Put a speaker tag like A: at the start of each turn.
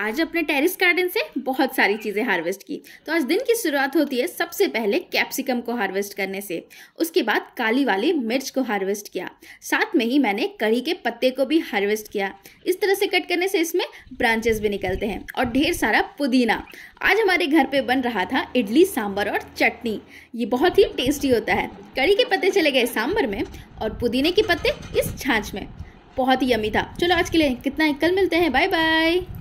A: आज अपने terrace garden से बहुत सारी चीज़ें हार्वेस्ट की तो आज दिन की शुरुआत होती है सबसे पहले कैप्सिकम को हार्वेस्ट करने से उसके बाद काली वाली मिर्च को हार्वेस्ट किया साथ में ही मैंने कड़ी के पत्ते को भी हार्वेस्ट किया इस तरह से कट करने से इसमें ब्रांचेस भी निकलते हैं और ढेर सारा पुदीना आज हमारे घर पर बन रहा था इडली सांभर और चटनी ये बहुत ही टेस्टी होता है कड़ी के पत्ते चले गए सांभर में और पुदीने के पत्ते इस छाछ में बहुत ही यमी था चलो आज के लिए कितना कल मिलते हैं बाय बाय